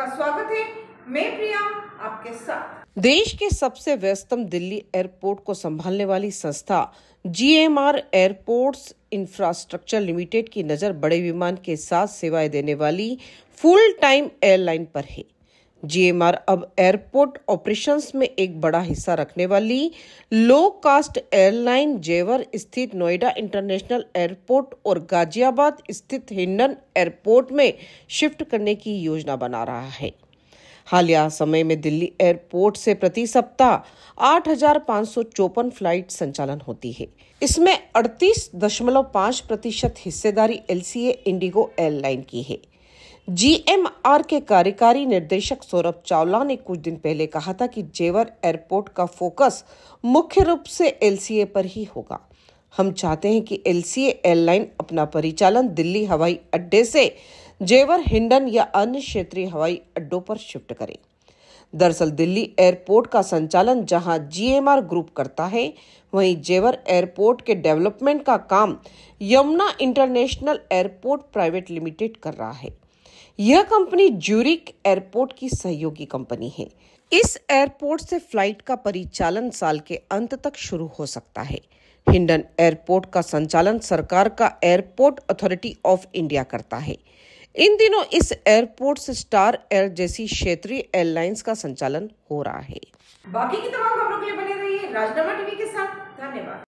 आपका स्वागत है मैं प्रिया आपके साथ देश के सबसे व्यस्तम दिल्ली एयरपोर्ट को संभालने वाली संस्था जीएमआर एयरपोर्ट्स इंफ्रास्ट्रक्चर लिमिटेड की नजर बड़े विमान के साथ सेवाएं देने वाली फुल टाइम एयरलाइन पर है जीएमआर अब एयरपोर्ट ऑपरेशंस में एक बड़ा हिस्सा रखने वाली लो कास्ट एयरलाइन जेवर स्थित नोएडा इंटरनेशनल एयरपोर्ट और गाजियाबाद स्थित हिंडन एयरपोर्ट में शिफ्ट करने की योजना बना रहा है हालिया समय में दिल्ली एयरपोर्ट से प्रति सप्ताह आठ फ्लाइट संचालन होती है इसमें 38.5 प्रतिशत हिस्सेदारी एलसीए इंडिगो एयरलाइन की है जीएमआर के कार्यकारी निर्देशक सौरभ चावला ने कुछ दिन पहले कहा था कि जेवर एयरपोर्ट का फोकस मुख्य रूप से एलसीए पर ही होगा हम चाहते हैं कि एलसीए एयरलाइन अपना परिचालन दिल्ली हवाई अड्डे से जेवर हिंडन या अन्य क्षेत्रीय हवाई अड्डों पर शिफ्ट करे दरअसल दिल्ली एयरपोर्ट का संचालन जहां जीएमआर ग्रुप करता है वहीं जेवर एयरपोर्ट के डेवलपमेंट का काम Yamuna international airport private limited कर रहा है यह कंपनी ज्यूरिक एयरपोर्ट की सहयोगी कंपनी है इस एयरपोर्ट से फ्लाइट का परिचालन साल के अंत तक शुरू हो सकता है हिंडन एयरपोर्ट का संचालन सरकार का एयरपोर्ट अथॉरिटी ऑफ इंडिया करता है इन दिनों इस एयरपोर्ट से स्टार एयर जैसी क्षेत्रीय एयरलाइंस का संचालन हो रहा है बाकी की तमाम खबरों के लिए बने रहिए राजनामा टीवी के साथ धन्यवाद